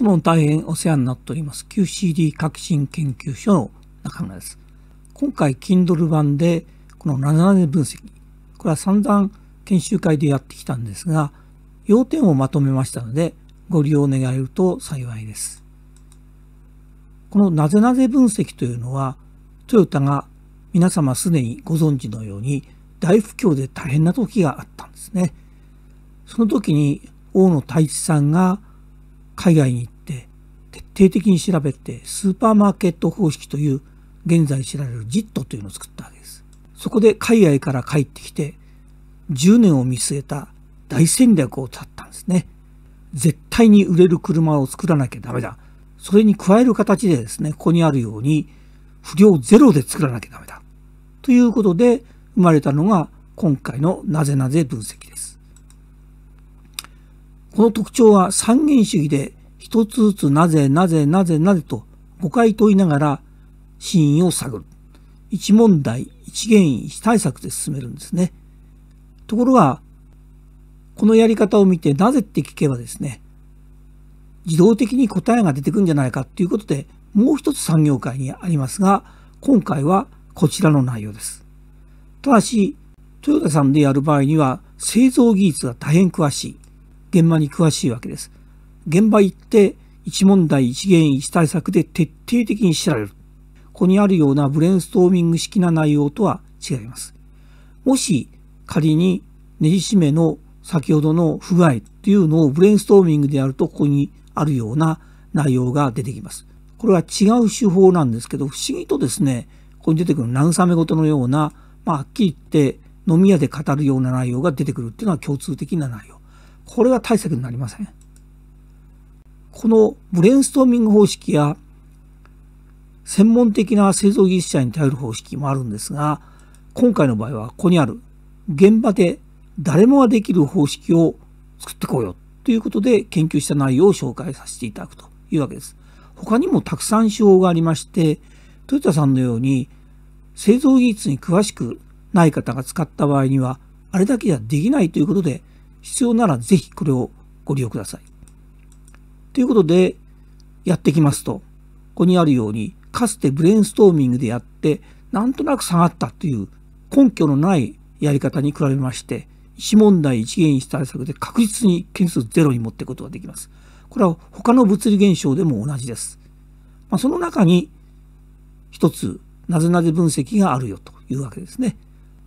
つも大変お世話になっております QCD 革新研究所の中村です。今回 Kindle 版でこの7年分析これは散々研修会でやってきたんですが要点をまとめましたのでご利用願えると幸いです。このなぜなぜ分析というのはトヨタが皆様すでにご存知のように大不況で大変な時があったんですね。その時に大野太一さんが海外に行って徹底的に調べてスーパーマーケット方式という現在知られる JIT というのを作ったわけです。そこで海外から帰ってきて10年を見据えた大戦略を立ったんですね。絶対に売れる車を作らなきゃダメだ。それに加える形でですね、ここにあるように不良ゼロで作らなきゃダメだ。ということで生まれたのが今回のなぜなぜ分析です。この特徴は三原主義で一つずつなぜなぜなぜなぜと誤解問いながら真意を探る。一問題一原因一対策で進めるんですね。ところが、このやり方を見てなぜって聞けばですね、自動的に答えが出てくるんじゃないかということで、もう一つ産業界にありますが、今回はこちらの内容です。ただし、トヨタさんでやる場合には製造技術が大変詳しい。現場に詳しいわけです。現場行って一問題一原一対策で徹底的に調べる。ここにあるようなブレインストーミング式な内容とは違います。もし仮にねじ締めの先ほどの不具合というのをブレインストーミングでやるとここにあるような内容が出てきます。これは違う手法なんですけど不思議とですねここに出てくる慰め事のような、まあ、はっきり言って飲み屋で語るような内容が出てくるっていうのは共通的な内容。これは対策になりません。このブレインストーミング方式や専門的な製造技術者に頼る方式もあるんですが、今回の場合はここにある現場で誰もができる方式を作ってこうよということで研究した内容を紹介させていただくというわけです。他にもたくさん手法がありまして、トヨタさんのように製造技術に詳しくない方が使った場合には、あれだけじゃできないということで、必要ならぜひこれをご利用ください。ということで、やってきますと、ここにあるように、かつてブレインストーミングでやって、なんとなく下がったという根拠のないやり方に比べまして、1問題1原因対策で確実に件数ゼロに持っていくことができます。これは他の物理現象でも同じです。まあ、その中に一つ、なぜなぜ分析があるよというわけですね。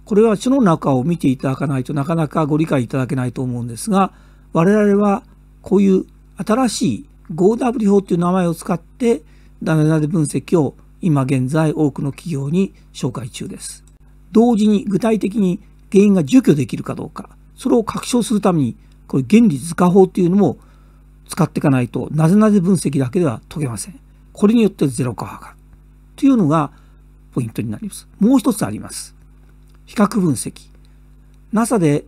これは書の中を見ていただかないとなかなかご理解いただけないと思うんですが我々はこういう新しい o w 法という名前を使ってダメダメ分析を今現在多くの企業に紹介中です。同時に具体的に原因が除去できるかどうかそれを確証するためにこれ原理図化法というのも使っていかないとなぜなぜ分析だけでは解けません。これによってゼロ化を図るというのがポイントになります。もう一つあります。比較分析 NASA で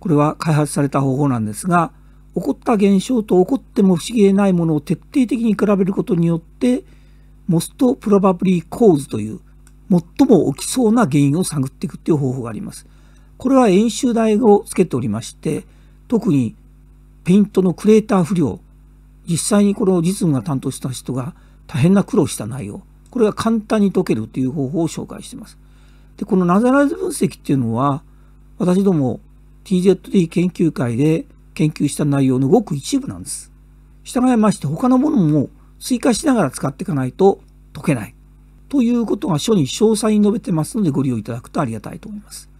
これは開発された方法なんですが起こった現象と起こっても不思議でないものを徹底的に比べることによってモストプロバブリーコーズという最も起きそうな原因を探っていくという方法があります。これは演習台をつけておりまして特にペイントのクレーター不良実際にこれを実務が担当した人が大変な苦労した内容これが簡単に解けるという方法を紹介しています。で、このナザライズ分析っていうのは、私ども TZD 研究会で研究した内容のごく一部なんです。従いまして他のものも追加しながら使っていかないと解けない。ということが書に詳細に述べてますのでご利用いただくとありがたいと思います。